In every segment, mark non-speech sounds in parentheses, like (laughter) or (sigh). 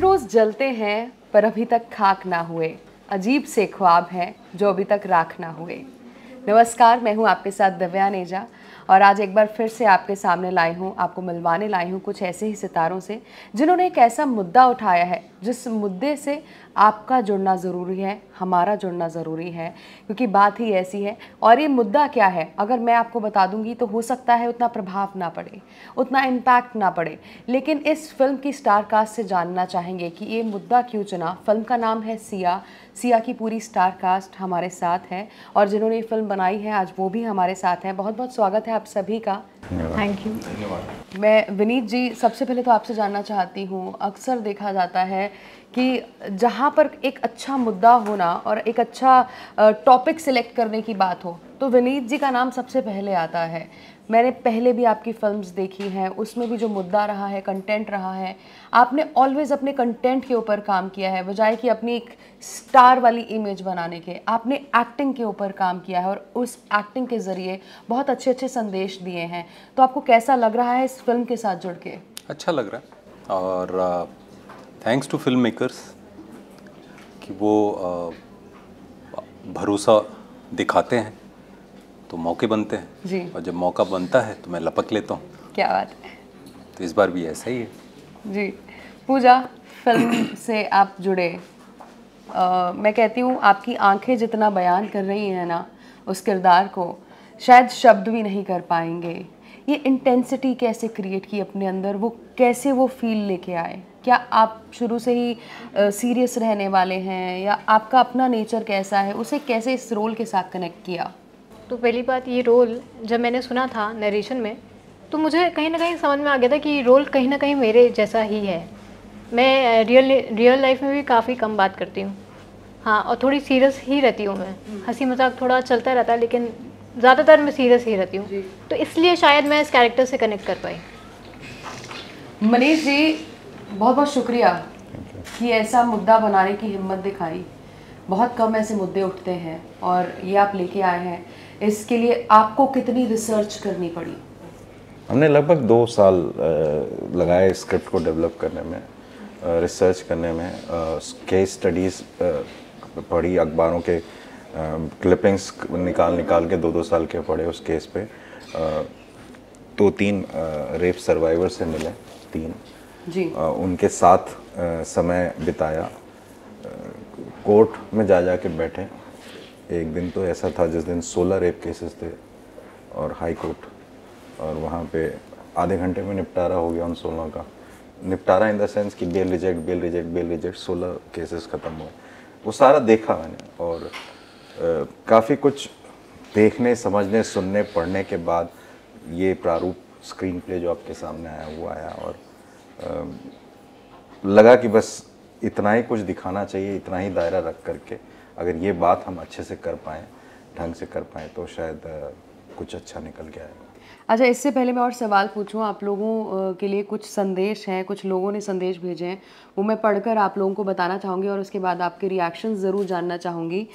रोज रोज जलते हैं पर अभी तक खाक ना हुए अजीब से ख्वाब हैं जो अभी तक राख ना हुए नमस्कार मैं हूं आपके साथ दिव्या नेजा और आज एक बार फिर से आपके सामने लाई हूँ आपको मिलवाने लाई हूँ कुछ ऐसे ही सितारों से जिन्होंने एक ऐसा मुद्दा उठाया है जिस मुद्दे से आपका जुड़ना ज़रूरी है हमारा जुड़ना ज़रूरी है क्योंकि बात ही ऐसी है और ये मुद्दा क्या है अगर मैं आपको बता दूंगी तो हो सकता है उतना प्रभाव ना पड़े उतना इम्पैक्ट ना पड़े लेकिन इस फिल्म की स्टार कास्ट से जानना चाहेंगे कि ये मुद्दा क्यों चुना फिल्म का नाम है सिया सिया की पूरी स्टार कास्ट हमारे साथ है और जिन्होंने ये फिल्म बनाई है आज वो भी हमारे साथ हैं बहुत बहुत स्वागत है आप सभी का थैंक यू मैं विनीत जी सबसे पहले तो आपसे जानना चाहती हूँ अक्सर देखा जाता है कि जहाँ पर एक अच्छा मुद्दा होना और एक अच्छा टॉपिक सिलेक्ट करने की बात हो तो विनीत जी का नाम सबसे पहले आता है मैंने पहले भी आपकी फिल्म्स देखी हैं उसमें भी जो मुद्दा रहा है कंटेंट रहा है आपने ऑलवेज़ अपने कंटेंट के ऊपर काम किया है बजाय कि अपनी एक स्टार वाली इमेज बनाने के आपने एक्टिंग के ऊपर काम किया है और उस एक्टिंग के ज़रिए बहुत अच्छे अच्छे संदेश दिए हैं तो आपको कैसा लग रहा है इस फिल्म के साथ जुड़ के अच्छा लग रहा है और थैंक्स टू फिल्म मेकर्स कि वो भरोसा दिखाते हैं तो मौके बनते हैं जी और जब मौका बनता है तो मैं लपक लेता हूँ क्या बात है तो इस बार भी ऐसा ही है जी पूजा फिल्म से आप जुड़े आ, मैं कहती हूँ आपकी आंखें जितना बयान कर रही हैं ना उस किरदार को शायद शब्द भी नहीं कर पाएंगे ये इंटेंसिटी कैसे क्रिएट की अपने अंदर वो कैसे वो फील लेके आए क्या आप शुरू से ही सीरियस रहने वाले हैं या आपका अपना नेचर कैसा है उसे कैसे इस रोल के साथ कनेक्ट किया तो पहली बात ये रोल जब मैंने सुना था नरेशन में तो मुझे कहीं ना कहीं समझ में आ गया था कि रोल कहीं ना कहीं मेरे जैसा ही है मैं रियल रियल लाइफ में भी काफ़ी कम बात करती हूँ हाँ और थोड़ी सीरियस ही रहती हूँ मैं हम्म। हंसी मजाक थोड़ा चलता रहता है लेकिन ज़्यादातर मैं सीरियस ही रहती हूँ तो इसलिए शायद मैं इस कैरेक्टर से कनेक्ट कर पाई मनीष जी बहुत बहुत शुक्रिया कि ऐसा मुद्दा बनाने की हिम्मत दिखाई बहुत कम ऐसे मुद्दे उठते हैं और ये आप लेके आए हैं इसके लिए आपको कितनी रिसर्च करनी पड़ी हमने लगभग दो साल लगाए स्क्रिप्ट को डेवलप करने में रिसर्च करने में केस स्टडीज़ पढ़ी अखबारों के क्लिपिंग्स निकाल निकाल के दो दो साल के पढ़े उस केस पे दो तो तीन रेप सर्वाइवर से मिले तीन जी उनके साथ समय बिताया कोर्ट में जा जा के बैठे एक दिन तो ऐसा था जिस दिन सोलह रेप केसेस थे और हाई कोर्ट और वहाँ पे आधे घंटे में निपटारा हो गया उन सोलह का निपटारा इन द सेंस कि bail reject bail reject bail reject सोलह केसेस ख़त्म हुए वो सारा देखा मैंने और काफ़ी कुछ देखने समझने सुनने पढ़ने के बाद ये प्रारूप स्क्रीन प्ले जो आपके सामने आया वो आया और आ, लगा कि बस इतना ही कुछ दिखाना चाहिए इतना ही दायरा रख करके अगर ये बात हम अच्छे से कर पाएँ ढंग से कर पाएँ तो शायद कुछ अच्छा निकल के है अच्छा इससे पहले मैं और सवाल पूछूं आप लोगों के लिए कुछ संदेश हैं कुछ लोगों ने संदेश भेजे हैं वो मैं पढ़कर आप लोगों को बताना चाहूँगी और उसके बाद आपके रिएक्शन ज़रूर जानना चाहूँगी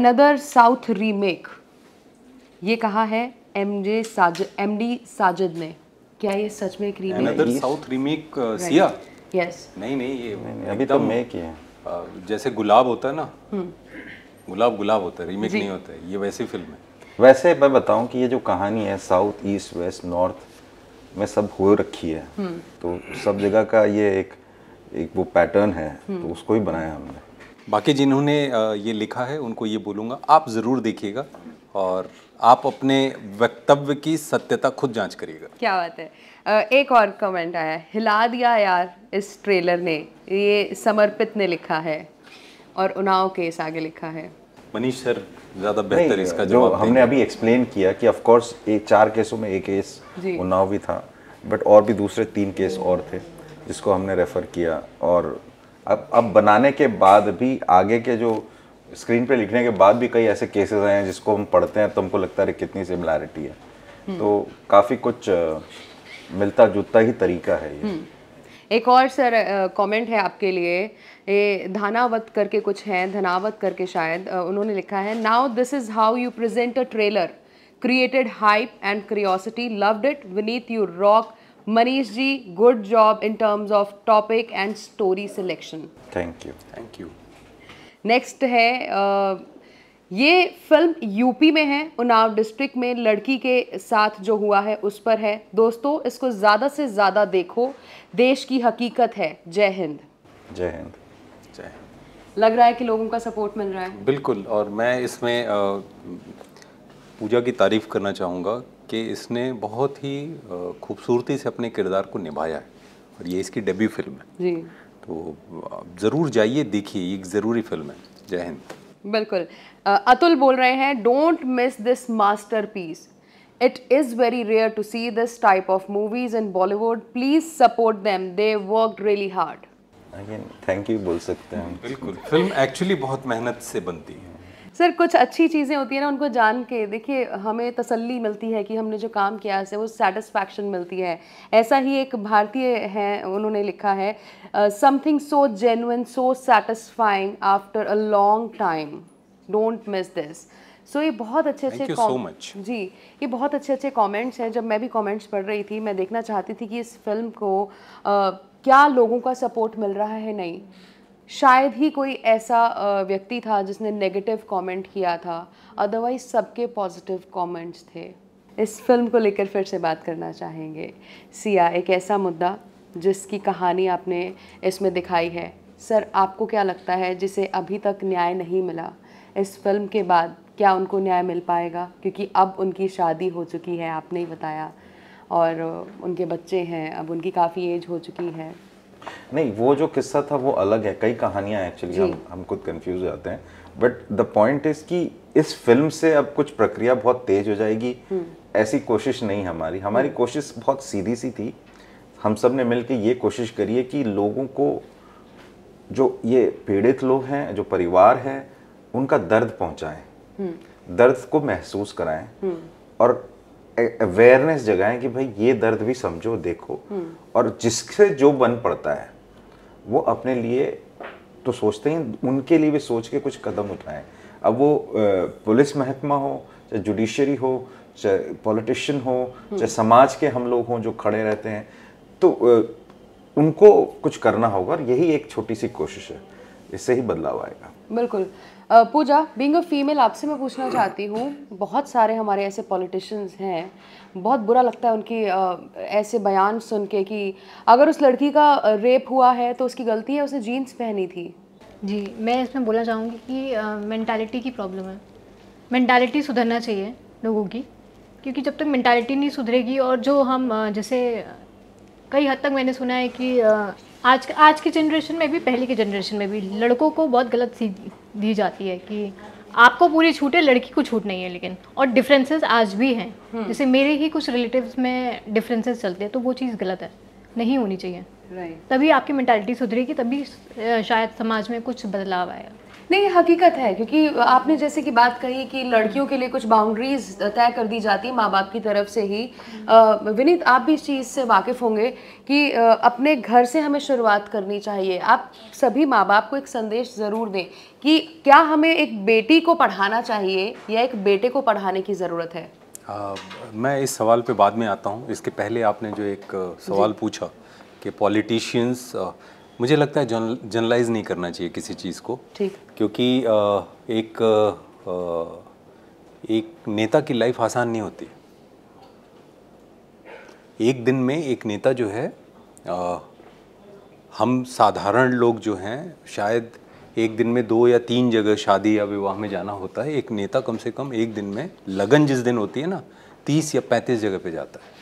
अनदर साउथ रीमेक ये कहा है एम जे साज एम डी साजिद ने क्या ये सच में एक रीमेक साउथ रीमेक सिया यस नहीं नहीं ये अभी तो मेक ही है जैसे गुलाब होता है ना हम्म। गुलाब गुलाब होता है रीमेक नहीं होता है ये वैसी फिल्म है वैसे मैं बताऊं कि ये जो कहानी है साउथ ईस्ट वेस्ट नॉर्थ में सब हो रखी है हम्म। तो सब जगह का ये एक एक वो पैटर्न है हम्म। तो उसको ही बनाया हमने बाकी जिन्होंने ये लिखा है उनको ये बोलूँगा आप ज़रूर देखिएगा और आप अपने वक्तव्य की सत्यता खुद जांच करिएगा क्या बात है एक और कमेंट आया हिला दिया यार इस ट्रेलर ने ये समर्पित ने लिखा है और उनाव केस आगे लिखा है मनीष सर ज़्यादा बेहतर इसका जो हमने अभी एक्सप्लेन किया कि ऑफकोर्स एक चार केसों में एक केस उन्नाव भी था बट और भी दूसरे तीन केस और थे जिसको हमने रेफ़र किया और अब अब बनाने के बाद भी आगे के जो स्क्रीन पे लिखने के बाद भी कई ऐसे केसेस आए हैं जिसको हम पढ़ते हैं तो हमको लगता है कितनी सिमिलैरिटी है हम्म। तो काफ़ी कुछ मिलता जुलता ही तरीका है ये हम्म। एक और सर कमेंट है आपके लिए ये धानावत करके कुछ हैं धनावत करके शायद उन्होंने लिखा है now this is how you present a trailer created hype and curiosity loved it Vineet you rock Manish ji good job in terms of topic and story selection thank you thank you next है ये फिल्म यूपी में है उनाव district में लड़की के साथ जो हुआ है उस पर है दोस्तों इसको ज़्यादा से ज़्यादा देखो देश की हकीकत है जय हिंद जय हिंद जय हिंद लग रहा है कि लोगों का सपोर्ट मिल रहा है बिल्कुल और मैं इसमें पूजा की तारीफ़ करना चाहूँगा कि इसने बहुत ही खूबसूरती से अपने किरदार को निभाया है और ये इसकी डेब्यू फिल्म है जी तो आप ज़रूर जाइए देखिए एक ज़रूरी फिल्म है जय हिंद बिल्कुल अतुल बोल रहे हैं don't miss this masterpiece it is very rare to see this type of movies in Bollywood please support them they work really hard thank you बोल सकते हैं बिल्कुल फिल्म एक्चुअली बहुत मेहनत से बनती है सर कुछ अच्छी चीज़ें होती है ना उनको जान के देखिए हमें तसल्ली मिलती है कि हमने जो काम किया है वो सेटिस्फैक्शन मिलती है ऐसा ही एक भारतीय है उन्होंने लिखा है something so genuine so satisfying after a long time don't miss this so ये बहुत अच्छे अच्छे so जी ये बहुत अच्छे अच्छे कॉमेंट्स हैं जब मैं भी कॉमेंट्स पढ़ रही थी मैं देखना चाहती थी कि इस फिल्म को uh, क्या लोगों का सपोर्ट मिल रहा है नहीं शायद ही कोई ऐसा व्यक्ति था जिसने नेगेटिव कमेंट किया था अदरवाइज सबके पॉजिटिव कमेंट्स थे इस फिल्म को लेकर फिर से बात करना चाहेंगे सिया एक ऐसा मुद्दा जिसकी कहानी आपने इसमें दिखाई है सर आपको क्या लगता है जिसे अभी तक न्याय नहीं मिला इस फिल्म के बाद क्या उनको न्याय मिल पाएगा क्योंकि अब उनकी शादी हो चुकी है आपने ही बताया और उनके बच्चे हैं अब उनकी काफ़ी एज हो चुकी है नहीं वो जो किस्सा था वो अलग है कई कहानियाँ एक्चुअली हम हम खुद कंफ्यूज हो जाते हैं बट द पॉइंट इज कि इस फिल्म से अब कुछ प्रक्रिया बहुत तेज हो जाएगी हम्म। ऐसी कोशिश नहीं हमारी हमारी हम्म। कोशिश बहुत सीधी सी थी हम सब ने मिल के ये कोशिश करी है कि लोगों को जो ये पीड़ित लोग हैं जो परिवार है उनका दर्द पहुंचाएं हम्म। दर्द को महसूस कराएं और अवेयरनेस जगाएं कि भाई ये दर्द भी समझो देखो हम्म। और जिससे जो बन पड़ता है वो अपने लिए तो सोचते हैं उनके लिए भी सोच के कुछ कदम उठाएं अब वो पुलिस महकमा हो चाहे जुडिशरी हो चाहे पॉलिटिशियन हो हम्म। चाहे समाज के हम लोग हों जो खड़े रहते हैं तो उनको कुछ करना होगा और यही एक छोटी सी कोशिश है इससे ही बदलाव आएगा बिल्कुल पूजा बींग अ फीमेल आपसे मैं पूछना चाहती हूँ बहुत सारे हमारे ऐसे पॉलिटिशियंस हैं बहुत बुरा लगता है उनकी ऐसे बयान सुन के कि अगर उस लड़की का रेप हुआ है तो उसकी गलती है उसने जीन्स पहनी थी जी मैं इसमें बोलना चाहूँगी कि मैंटालिटी की प्रॉब्लम है मैंटालिटी सुधरना चाहिए लोगों की क्योंकि जब तक मैंटालिटी नहीं सुधरेगी और जो हम जैसे कई हद तक मैंने सुना है कि आज आज की जनरेशन में भी पहले की जनरेशन में भी लड़कों को बहुत गलत सीख दी जाती है कि आपको पूरी छूट है लड़की को छूट नहीं है लेकिन और डिफरेंसेस आज भी हैं हम्म। जैसे मेरे ही कुछ रिलेटिव्स में डिफरेंसेस चलते हैं तो वो चीज़ गलत है नहीं होनी चाहिए right. तभी आपकी मैंटालिटी सुधरेगी तभी शायद समाज में कुछ बदलाव आएगा नहीं हकीकत है क्योंकि आपने जैसे कि बात कही कि लड़कियों के लिए कुछ बाउंड्रीज तय कर दी जाती है माँ बाप की तरफ से ही विनीत आप भी इस चीज़ से वाकिफ़ होंगे कि अपने घर से हमें शुरुआत करनी चाहिए आप सभी माँ बाप को एक संदेश ज़रूर दें कि क्या हमें एक बेटी को पढ़ाना चाहिए या एक बेटे को पढ़ाने की ज़रूरत है आ, मैं इस सवाल पे बाद में आता हूँ इसके पहले आपने जो एक सवाल पूछा कि पॉलिटिशियंस मुझे लगता है जनरलाइज नहीं करना चाहिए किसी चीज़ को ठीक क्योंकि एक एक नेता की लाइफ आसान नहीं होती एक दिन में एक नेता जो है आ, हम साधारण लोग जो हैं शायद एक दिन में दो या तीन जगह शादी या विवाह में जाना होता है एक नेता कम से कम एक दिन में लगन जिस दिन होती है ना तीस या पैंतीस जगह पे जाता है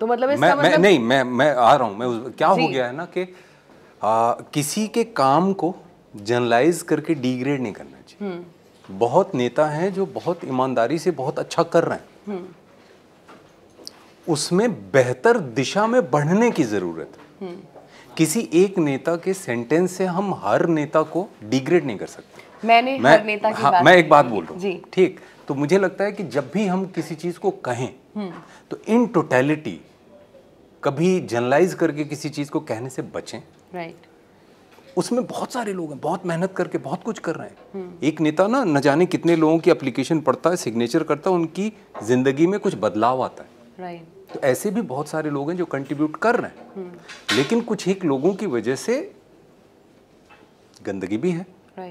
तो मतलब मैं, मैं मतलब... नहीं मैं मैं आ रहा हूँ मैं क्या हो गया है ना कि आ, किसी के काम को जनरलाइज करके डिग्रेड नहीं करना चाहिए हम्म। बहुत नेता हैं जो बहुत ईमानदारी से बहुत अच्छा कर रहे हैं हम्म। उसमें बेहतर दिशा में बढ़ने की ज़रूरत है हम्म। किसी एक नेता के सेंटेंस से हम हर नेता को डिग्रेड नहीं कर सकते मैंने मैं, हर नेता की हाँ, बात मैं एक बात बोल रहा हूँ ठीक तो मुझे लगता है कि जब भी हम किसी चीज़ को कहें तो इन टोटेलिटी कभी जनरलाइज करके किसी चीज़ को कहने से बचें राइट उसमें बहुत सारे लोग हैं बहुत मेहनत करके बहुत कुछ कर रहे हैं एक नेता ना न जाने कितने लोगों की अप्लीकेशन पढ़ता है सिग्नेचर करता है उनकी ज़िंदगी में कुछ बदलाव आता है राइट तो ऐसे भी बहुत सारे लोग हैं जो कंट्रीब्यूट कर रहे हैं हम्म। लेकिन कुछ एक लोगों की वजह से गंदगी भी है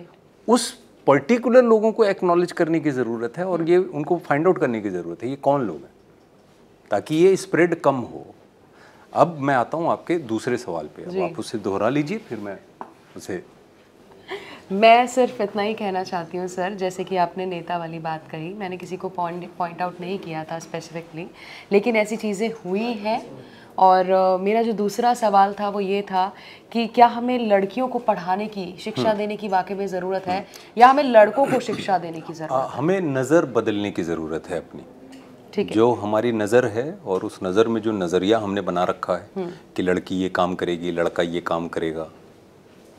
उस पर्टिकुलर लोगों को एक्नॉलेज करने की ज़रूरत है और हम्म। ये उनको फाइंड आउट करने की ज़रूरत है ये कौन लोग हैं ताकि ये स्प्रेड कम हो अब मैं आता हूँ आपके दूसरे सवाल पे अब आप उसे दोहरा लीजिए फिर मैं उसे मैं सिर्फ इतना ही कहना चाहती हूँ सर जैसे कि आपने नेता वाली बात कही मैंने किसी को पॉइंट पॉइंट आउट नहीं किया था स्पेसिफिकली लेकिन ऐसी चीज़ें हुई हैं और मेरा जो दूसरा सवाल था वो ये था कि क्या हमें लड़कियों को पढ़ाने की शिक्षा हम्म। देने की वाकई में ज़रूरत है हम्म। या हमें लड़कों को शिक्षा देने की ज़रूरत हमें नज़र बदलने की ज़रूरत है अपनी जो हमारी नज़र है और उस नज़र में जो नज़रिया हमने बना रखा है हम्म। कि लड़की ये काम करेगी लड़का ये काम करेगा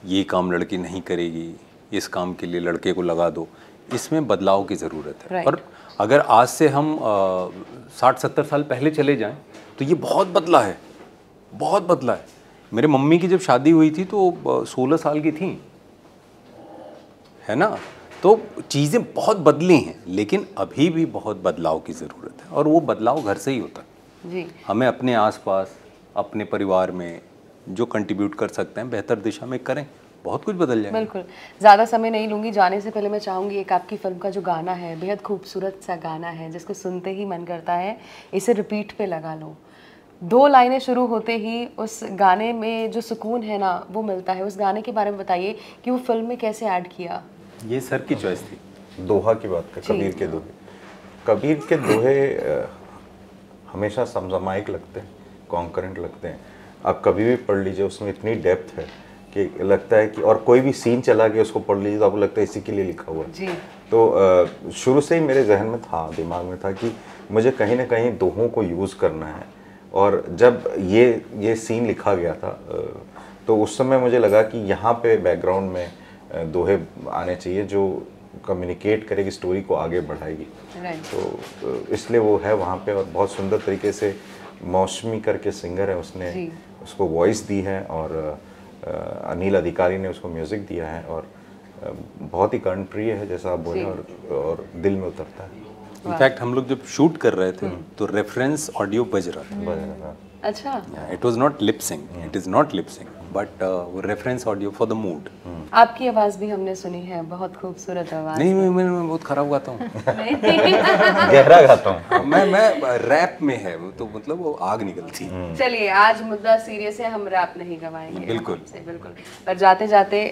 ये काम लड़की नहीं करेगी इस काम के लिए लड़के को लगा दो इसमें बदलाव की ज़रूरत है और अगर आज से हम साठ सत्तर साल पहले चले जाएं तो ये बहुत बदला है बहुत बदला है मेरे मम्मी की जब शादी हुई थी तो सोलह साल की थी है ना तो चीज़ें बहुत बदली हैं लेकिन अभी भी बहुत बदलाव की ज़रूरत है और वो बदलाव घर से ही होता है जी हमें अपने आसपास अपने परिवार में जो कंट्रीब्यूट कर सकते हैं बेहतर दिशा में करें बहुत कुछ बदल जाएगा बिल्कुल ज़्यादा समय नहीं लूँगी जाने से पहले मैं चाहूँगी एक आपकी फिल्म का जो गाना है बेहद खूबसूरत सा गाना है जिसको सुनते ही मन करता है इसे रिपीट पे लगा लो दो लाइनें शुरू होते ही उस गाने में जो सुकून है ना वो मिलता है उस गाने के बारे में बताइए कि वो फिल्म में कैसे ऐड किया ये सर की चॉइस थी दोहा की बात कर कबीर के दोहे कबीर के दोहे हमेशा समजमाइक लगते हैं कॉन्करेंट लगते हैं आप कभी भी पढ़ लीजिए उसमें इतनी डेप्थ है कि लगता है कि और कोई भी सीन चला के उसको पढ़ लीजिए तो आपको लगता है इसी के लिए लिखा हुआ है जी। तो शुरू से ही मेरे जहन में था दिमाग में था कि मुझे कहीं ना कहीं दोहों को यूज़ करना है और जब ये ये सीन लिखा गया था तो उस समय मुझे लगा कि यहाँ पे बैकग्राउंड में दोहे आने चाहिए जो कम्युनिकेट करेगी स्टोरी को आगे बढ़ाएगी right. तो इसलिए वो है वहाँ पे और बहुत सुंदर तरीके से मौसमी करके सिंगर है उसने जी. उसको वॉइस दी है और अनिल अधिकारी ने उसको म्यूज़िक दिया है और बहुत ही कर्णप्रिय है जैसा आप बोले और, और दिल में उतरता है इनफैक्ट हम लोग जब शूट कर रहे थे हम्म। तो रेफरेंस ऑडियो बज रहा था अच्छा it was not lip sync it is not lip sync but uh, वो reference audio for the mood आपकी आवाज भी हमने सुनी है बहुत खूबसूरत आवाज नहीं मैं, मैं, मैं बहुत खराब गाता हूँ (laughs) (laughs) गहरा गाता हूँ हाँ, मैं मैं रैप में है तो मतलब वो आग निकलती है hmm. चलिए आज मुद्दा सीरियस है हम रैप नहीं गवाएंगे बिल्कुल बिल्कुल पर जाते जाते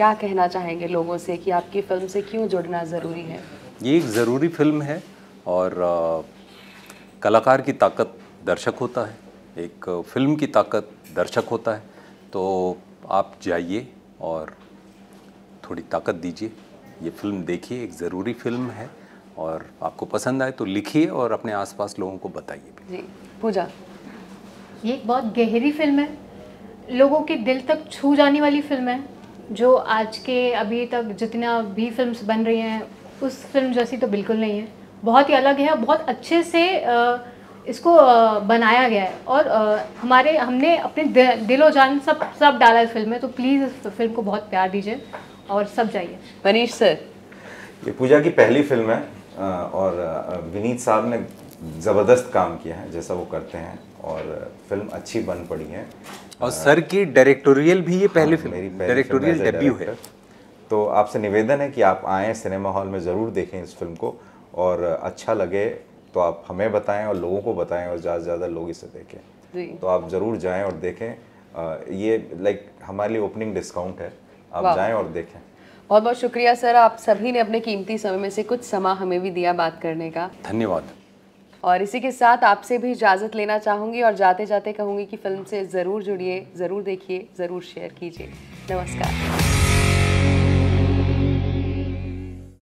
क्या कहना चाहेंगे लोगों से कि आपकी फिल्म से क्यों जुड़ना ज़रूरी है ये एक ज़रूरी फिल्म है और कलाकार की ताकत दर्शक होता है एक फिल्म की ताकत दर्शक होता है तो आप जाइए और थोड़ी ताकत दीजिए ये फिल्म देखिए एक ज़रूरी फिल्म है और आपको पसंद आए तो लिखिए और अपने आसपास लोगों को बताइए जी पूजा ये एक बहुत गहरी फिल्म है लोगों के दिल तक छू जाने वाली फिल्म है जो आज के अभी तक जितना भी फिल्म बन रही हैं उस फिल्म जैसी तो बिल्कुल नहीं है बहुत ही अलग है बहुत अच्छे से आ, इसको बनाया गया है और हमारे हमने अपने दिलो जान सब सब डाला इस फिल्म में तो प्लीज़ इस फिल्म को बहुत प्यार दीजिए और सब जाइए मनीष सर ये पूजा की पहली फिल्म है और विनीत साहब ने ज़बरदस्त काम किया है जैसा वो करते हैं और फिल्म अच्छी बन पड़ी है और सर की डायरेक्टोरियल भी ये पहली हाँ, फिल्म मेरी डायरेक्टोरियल डेब्यू है तो आपसे निवेदन है कि आप आएँ सिनेमा हॉल में ज़रूर देखें इस फिल्म को और अच्छा लगे तो आप हमें बताएं और लोगों को बताएं और ज़्यादा से ज़्यादा लोग इसे देखें तो आप ज़रूर जाएं और देखें आ, ये लाइक हमारे लिए ओपनिंग डिस्काउंट है आप जाएं और देखें बहुत बहुत शुक्रिया सर आप सभी ने अपने कीमती समय में से कुछ समा हमें भी दिया बात करने का धन्यवाद और इसी के साथ आपसे भी इजाज़त लेना चाहूँगी और जाते जाते कहूँगी कि फिल्म से ज़रूर जुड़िए ज़रूर देखिए ज़रूर शेयर कीजिए नमस्कार